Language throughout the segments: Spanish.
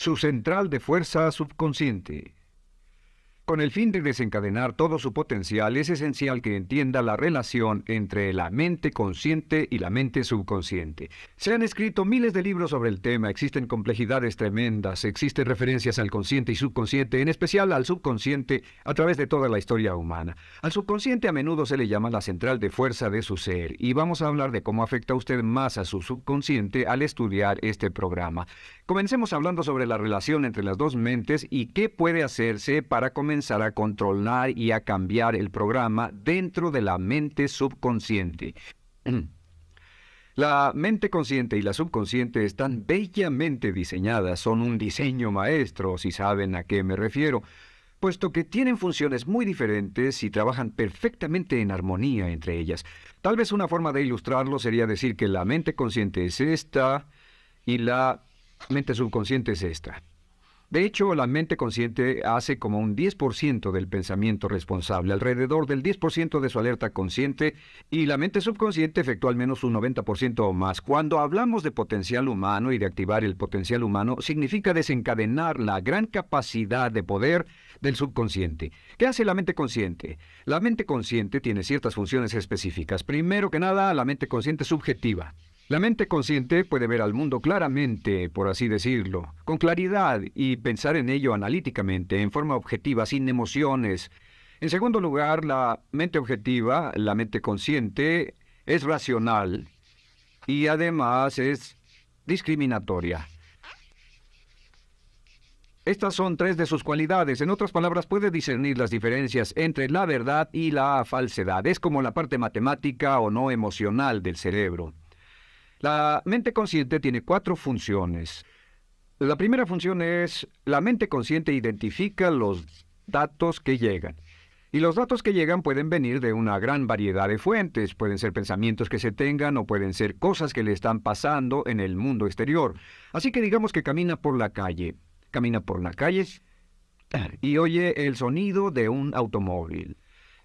su central de fuerza subconsciente. Con el fin de desencadenar todo su potencial, es esencial que entienda la relación entre la mente consciente y la mente subconsciente. Se han escrito miles de libros sobre el tema, existen complejidades tremendas, existen referencias al consciente y subconsciente, en especial al subconsciente a través de toda la historia humana. Al subconsciente a menudo se le llama la central de fuerza de su ser y vamos a hablar de cómo afecta usted más a su subconsciente al estudiar este programa. Comencemos hablando sobre la relación entre las dos mentes y qué puede hacerse para comenzar a controlar y a cambiar el programa dentro de la mente subconsciente. La mente consciente y la subconsciente están bellamente diseñadas, son un diseño maestro, si saben a qué me refiero, puesto que tienen funciones muy diferentes y trabajan perfectamente en armonía entre ellas. Tal vez una forma de ilustrarlo sería decir que la mente consciente es esta y la mente subconsciente es esta. De hecho, la mente consciente hace como un 10% del pensamiento responsable, alrededor del 10% de su alerta consciente, y la mente subconsciente efectúa al menos un 90% o más. Cuando hablamos de potencial humano y de activar el potencial humano, significa desencadenar la gran capacidad de poder del subconsciente. ¿Qué hace la mente consciente? La mente consciente tiene ciertas funciones específicas. Primero que nada, la mente consciente subjetiva. La mente consciente puede ver al mundo claramente, por así decirlo, con claridad y pensar en ello analíticamente, en forma objetiva, sin emociones. En segundo lugar, la mente objetiva, la mente consciente, es racional y además es discriminatoria. Estas son tres de sus cualidades. En otras palabras, puede discernir las diferencias entre la verdad y la falsedad. Es como la parte matemática o no emocional del cerebro. La mente consciente tiene cuatro funciones. La primera función es, la mente consciente identifica los datos que llegan. Y los datos que llegan pueden venir de una gran variedad de fuentes, pueden ser pensamientos que se tengan o pueden ser cosas que le están pasando en el mundo exterior. Así que digamos que camina por la calle, camina por la calle y oye el sonido de un automóvil.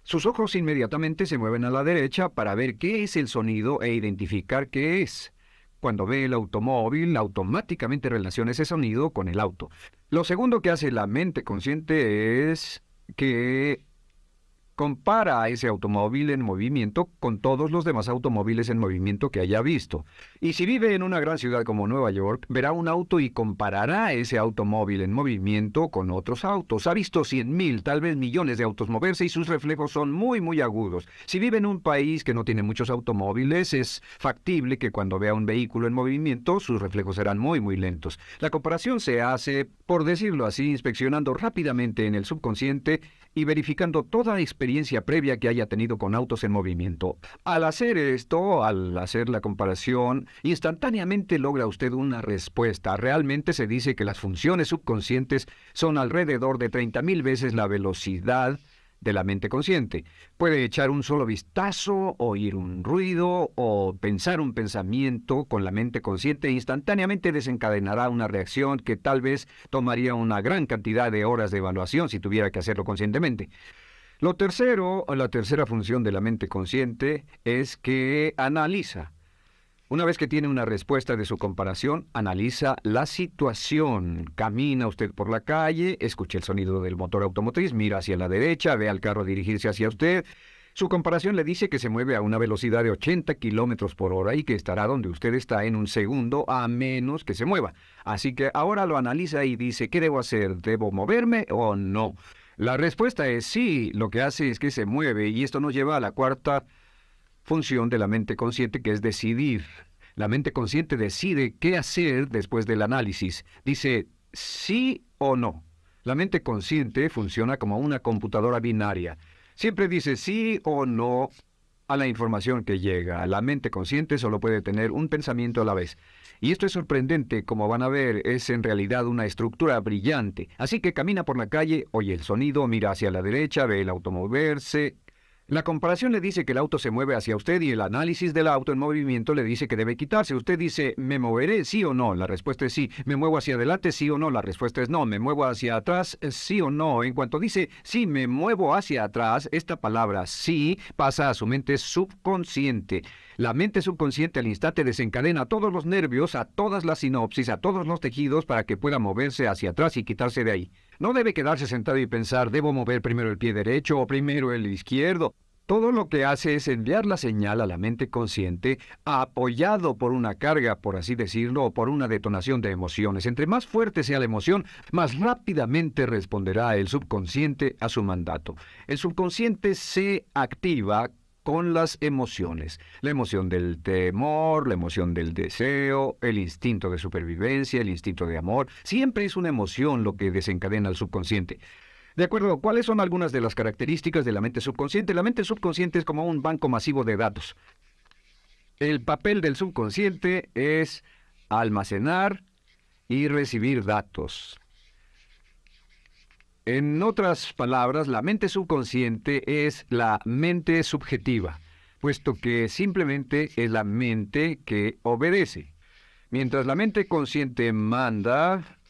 Sus ojos inmediatamente se mueven a la derecha para ver qué es el sonido e identificar qué es. Cuando ve el automóvil, automáticamente relaciona ese sonido con el auto. Lo segundo que hace la mente consciente es que compara a ese automóvil en movimiento con todos los demás automóviles en movimiento que haya visto. Y si vive en una gran ciudad como Nueva York, verá un auto y comparará ese automóvil en movimiento con otros autos. Ha visto cien mil, tal vez millones de autos moverse y sus reflejos son muy, muy agudos. Si vive en un país que no tiene muchos automóviles, es factible que cuando vea un vehículo en movimiento, sus reflejos serán muy, muy lentos. La comparación se hace, por decirlo así, inspeccionando rápidamente en el subconsciente y verificando toda experiencia previa que haya tenido con autos en movimiento. Al hacer esto, al hacer la comparación, instantáneamente logra usted una respuesta. Realmente se dice que las funciones subconscientes son alrededor de 30.000 veces la velocidad de la mente consciente. Puede echar un solo vistazo, oír un ruido o pensar un pensamiento con la mente consciente e instantáneamente desencadenará una reacción que tal vez tomaría una gran cantidad de horas de evaluación si tuviera que hacerlo conscientemente. Lo tercero, la tercera función de la mente consciente es que analiza una vez que tiene una respuesta de su comparación, analiza la situación. Camina usted por la calle, escucha el sonido del motor automotriz, mira hacia la derecha, ve al carro dirigirse hacia usted. Su comparación le dice que se mueve a una velocidad de 80 kilómetros por hora y que estará donde usted está en un segundo a menos que se mueva. Así que ahora lo analiza y dice: ¿Qué debo hacer? ¿Debo moverme o no? La respuesta es sí. Lo que hace es que se mueve y esto nos lleva a la cuarta función de la mente consciente que es decidir. La mente consciente decide qué hacer después del análisis. Dice sí o no. La mente consciente funciona como una computadora binaria. Siempre dice sí o no a la información que llega. La mente consciente solo puede tener un pensamiento a la vez. Y esto es sorprendente, como van a ver, es en realidad una estructura brillante. Así que camina por la calle, oye el sonido, mira hacia la derecha, ve el automoverse, la comparación le dice que el auto se mueve hacia usted y el análisis del auto en movimiento le dice que debe quitarse. Usted dice, ¿me moveré? Sí o no. La respuesta es sí. ¿Me muevo hacia adelante? Sí o no. La respuesta es no. ¿Me muevo hacia atrás? Eh, sí o no. En cuanto dice, sí, me muevo hacia atrás, esta palabra sí pasa a su mente subconsciente. La mente subconsciente al instante desencadena todos los nervios, a todas las sinopsis, a todos los tejidos para que pueda moverse hacia atrás y quitarse de ahí. No debe quedarse sentado y pensar, debo mover primero el pie derecho o primero el izquierdo. Todo lo que hace es enviar la señal a la mente consciente apoyado por una carga, por así decirlo, o por una detonación de emociones. Entre más fuerte sea la emoción, más rápidamente responderá el subconsciente a su mandato. El subconsciente se activa con las emociones. La emoción del temor, la emoción del deseo, el instinto de supervivencia, el instinto de amor. Siempre es una emoción lo que desencadena al subconsciente. De acuerdo, ¿cuáles son algunas de las características de la mente subconsciente? La mente subconsciente es como un banco masivo de datos. El papel del subconsciente es almacenar y recibir datos. En otras palabras, la mente subconsciente es la mente subjetiva, puesto que simplemente es la mente que obedece. Mientras la mente consciente manda,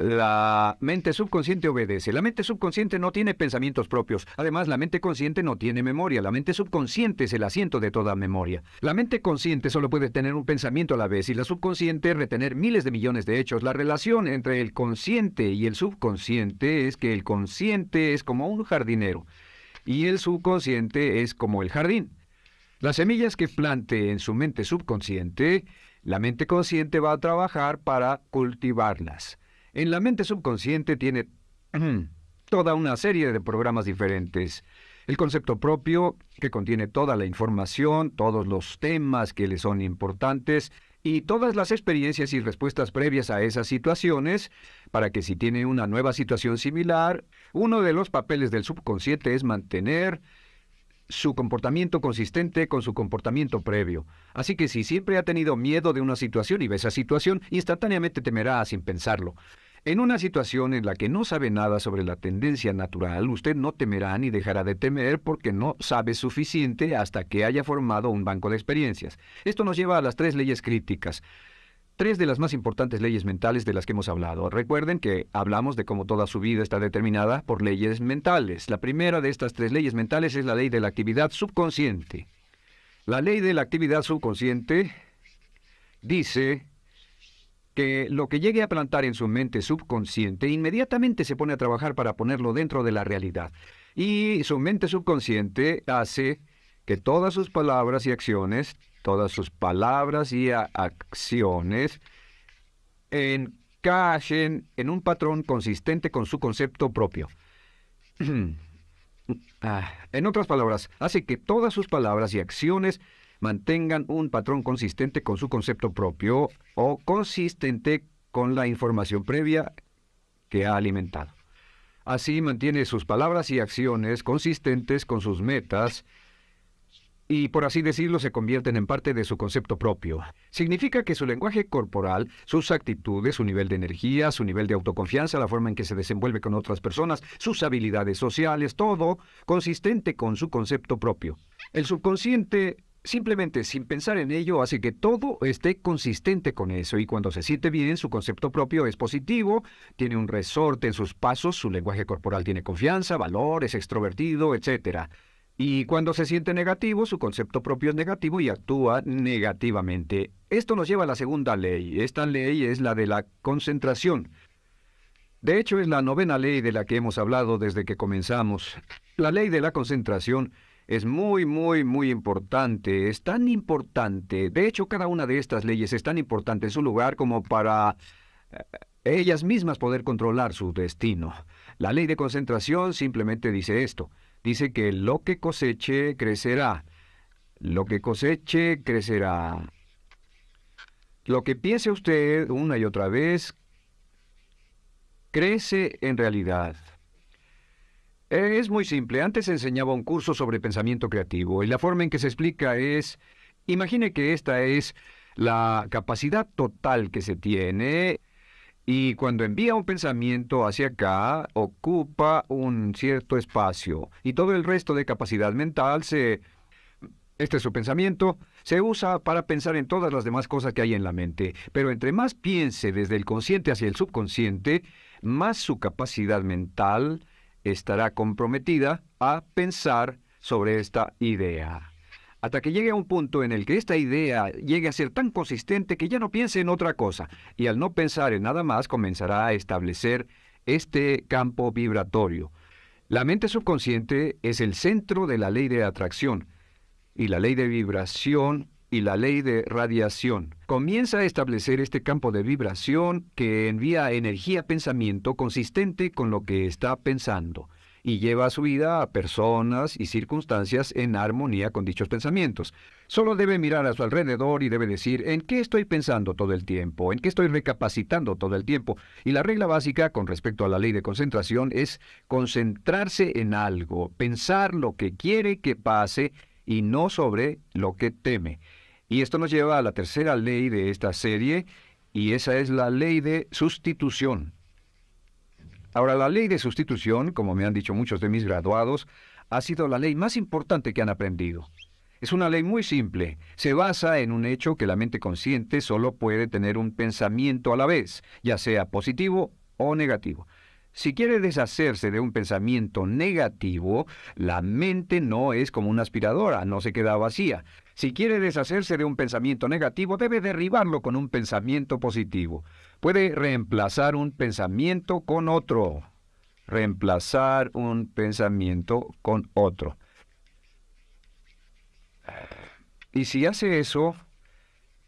la mente subconsciente obedece. La mente subconsciente no tiene pensamientos propios. Además, la mente consciente no tiene memoria. La mente subconsciente es el asiento de toda memoria. La mente consciente solo puede tener un pensamiento a la vez y la subconsciente retener miles de millones de hechos. La relación entre el consciente y el subconsciente es que el consciente es como un jardinero y el subconsciente es como el jardín. Las semillas que plante en su mente subconsciente, la mente consciente va a trabajar para cultivarlas. En la mente subconsciente tiene toda una serie de programas diferentes. El concepto propio, que contiene toda la información, todos los temas que le son importantes y todas las experiencias y respuestas previas a esas situaciones, para que si tiene una nueva situación similar, uno de los papeles del subconsciente es mantener su comportamiento consistente con su comportamiento previo. Así que si siempre ha tenido miedo de una situación y ve esa situación, instantáneamente temerá sin pensarlo. En una situación en la que no sabe nada sobre la tendencia natural, usted no temerá ni dejará de temer porque no sabe suficiente hasta que haya formado un banco de experiencias. Esto nos lleva a las tres leyes críticas. Tres de las más importantes leyes mentales de las que hemos hablado. Recuerden que hablamos de cómo toda su vida está determinada por leyes mentales. La primera de estas tres leyes mentales es la ley de la actividad subconsciente. La ley de la actividad subconsciente dice que lo que llegue a plantar en su mente subconsciente inmediatamente se pone a trabajar para ponerlo dentro de la realidad. Y su mente subconsciente hace que todas sus palabras y acciones, todas sus palabras y acciones, encajen en un patrón consistente con su concepto propio. Ah, en otras palabras, hace que todas sus palabras y acciones mantengan un patrón consistente con su concepto propio o consistente con la información previa que ha alimentado. Así mantiene sus palabras y acciones consistentes con sus metas y, por así decirlo, se convierten en parte de su concepto propio. Significa que su lenguaje corporal, sus actitudes, su nivel de energía, su nivel de autoconfianza, la forma en que se desenvuelve con otras personas, sus habilidades sociales, todo consistente con su concepto propio. El subconsciente Simplemente sin pensar en ello hace que todo esté consistente con eso y cuando se siente bien su concepto propio es positivo, tiene un resorte en sus pasos, su lenguaje corporal tiene confianza, valor, es extrovertido, etc. Y cuando se siente negativo, su concepto propio es negativo y actúa negativamente. Esto nos lleva a la segunda ley. Esta ley es la de la concentración. De hecho, es la novena ley de la que hemos hablado desde que comenzamos. La ley de la concentración es muy, muy, muy importante. Es tan importante. De hecho, cada una de estas leyes es tan importante en su lugar como para eh, ellas mismas poder controlar su destino. La ley de concentración simplemente dice esto. Dice que lo que coseche crecerá. Lo que coseche crecerá. Lo que piense usted una y otra vez crece en realidad. Eh, es muy simple. Antes enseñaba un curso sobre pensamiento creativo y la forma en que se explica es, imagine que esta es la capacidad total que se tiene y cuando envía un pensamiento hacia acá ocupa un cierto espacio y todo el resto de capacidad mental se... Este es su pensamiento, se usa para pensar en todas las demás cosas que hay en la mente, pero entre más piense desde el consciente hacia el subconsciente, más su capacidad mental estará comprometida a pensar sobre esta idea. Hasta que llegue a un punto en el que esta idea llegue a ser tan consistente que ya no piense en otra cosa y al no pensar en nada más comenzará a establecer este campo vibratorio. La mente subconsciente es el centro de la ley de atracción y la ley de vibración y la ley de radiación. Comienza a establecer este campo de vibración que envía energía pensamiento consistente con lo que está pensando y lleva a su vida a personas y circunstancias en armonía con dichos pensamientos. Solo debe mirar a su alrededor y debe decir en qué estoy pensando todo el tiempo, en qué estoy recapacitando todo el tiempo. Y la regla básica con respecto a la ley de concentración es concentrarse en algo, pensar lo que quiere que pase y no sobre lo que teme. Y esto nos lleva a la tercera ley de esta serie, y esa es la ley de sustitución. Ahora, la ley de sustitución, como me han dicho muchos de mis graduados, ha sido la ley más importante que han aprendido. Es una ley muy simple. Se basa en un hecho que la mente consciente solo puede tener un pensamiento a la vez, ya sea positivo o negativo. Si quiere deshacerse de un pensamiento negativo, la mente no es como una aspiradora, no se queda vacía. Si quiere deshacerse de un pensamiento negativo, debe derribarlo con un pensamiento positivo. Puede reemplazar un pensamiento con otro. Reemplazar un pensamiento con otro. Y si hace eso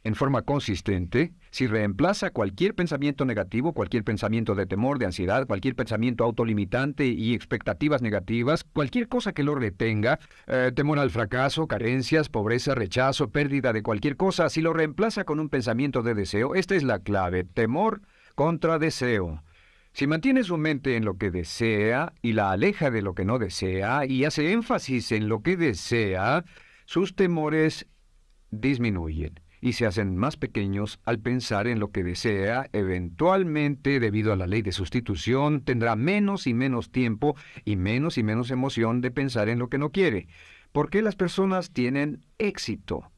en forma consistente, si reemplaza cualquier pensamiento negativo, cualquier pensamiento de temor, de ansiedad, cualquier pensamiento autolimitante y expectativas negativas, cualquier cosa que lo retenga, eh, temor al fracaso, carencias, pobreza, rechazo, pérdida de cualquier cosa, si lo reemplaza con un pensamiento de deseo, esta es la clave, temor contra deseo. Si mantiene su mente en lo que desea y la aleja de lo que no desea y hace énfasis en lo que desea, sus temores disminuyen y se hacen más pequeños al pensar en lo que desea, eventualmente, debido a la ley de sustitución, tendrá menos y menos tiempo y menos y menos emoción de pensar en lo que no quiere. ¿Por qué las personas tienen éxito?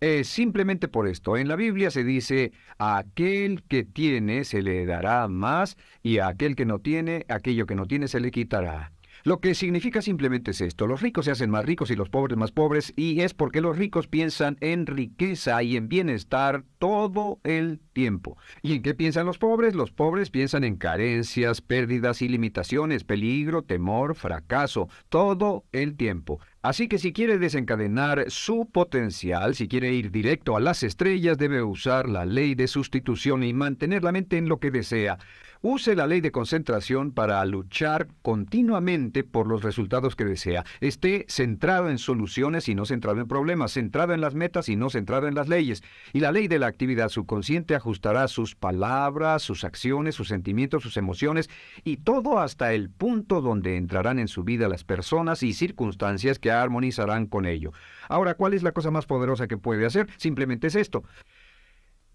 Es simplemente por esto. En la Biblia se dice, a aquel que tiene se le dará más y a aquel que no tiene, aquello que no tiene se le quitará. Lo que significa simplemente es esto, los ricos se hacen más ricos y los pobres más pobres, y es porque los ricos piensan en riqueza y en bienestar todo el tiempo. ¿Y en qué piensan los pobres? Los pobres piensan en carencias, pérdidas y limitaciones, peligro, temor, fracaso, todo el tiempo. Así que si quiere desencadenar su potencial, si quiere ir directo a las estrellas, debe usar la ley de sustitución y mantener la mente en lo que desea. Use la ley de concentración para luchar continuamente por los resultados que desea. Esté centrado en soluciones y no centrado en problemas, centrado en las metas y no centrado en las leyes. Y la ley de la actividad subconsciente ajustará sus palabras, sus acciones, sus sentimientos, sus emociones y todo hasta el punto donde entrarán en su vida las personas y circunstancias que armonizarán con ello. Ahora, ¿cuál es la cosa más poderosa que puede hacer? Simplemente es esto.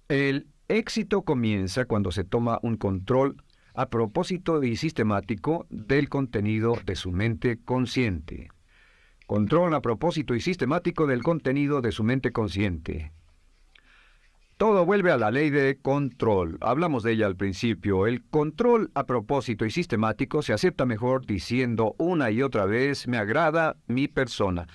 El éxito comienza cuando se toma un control a propósito y sistemático del contenido de su mente consciente. Control a propósito y sistemático del contenido de su mente consciente. Todo vuelve a la ley de control. Hablamos de ella al principio. El control a propósito y sistemático se acepta mejor diciendo una y otra vez, me agrada mi persona.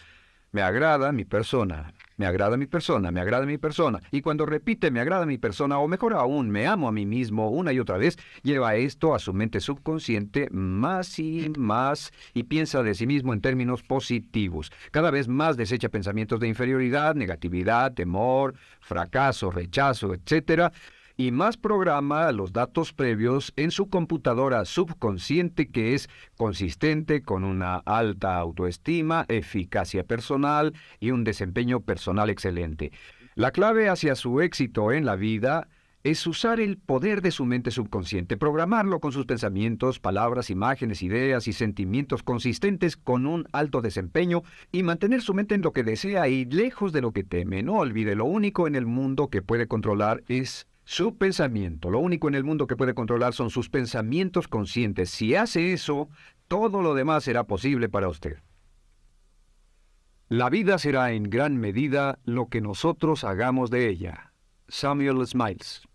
Me agrada mi persona me agrada mi persona, me agrada mi persona. Y cuando repite, me agrada mi persona, o mejor aún, me amo a mí mismo una y otra vez, lleva esto a su mente subconsciente más y más y piensa de sí mismo en términos positivos. Cada vez más desecha pensamientos de inferioridad, negatividad, temor, fracaso, rechazo, etcétera y más programa los datos previos en su computadora subconsciente que es consistente con una alta autoestima, eficacia personal y un desempeño personal excelente. La clave hacia su éxito en la vida es usar el poder de su mente subconsciente, programarlo con sus pensamientos, palabras, imágenes, ideas y sentimientos consistentes con un alto desempeño y mantener su mente en lo que desea y lejos de lo que teme. No olvide, lo único en el mundo que puede controlar es su pensamiento, lo único en el mundo que puede controlar son sus pensamientos conscientes. Si hace eso, todo lo demás será posible para usted. La vida será en gran medida lo que nosotros hagamos de ella. Samuel Smiles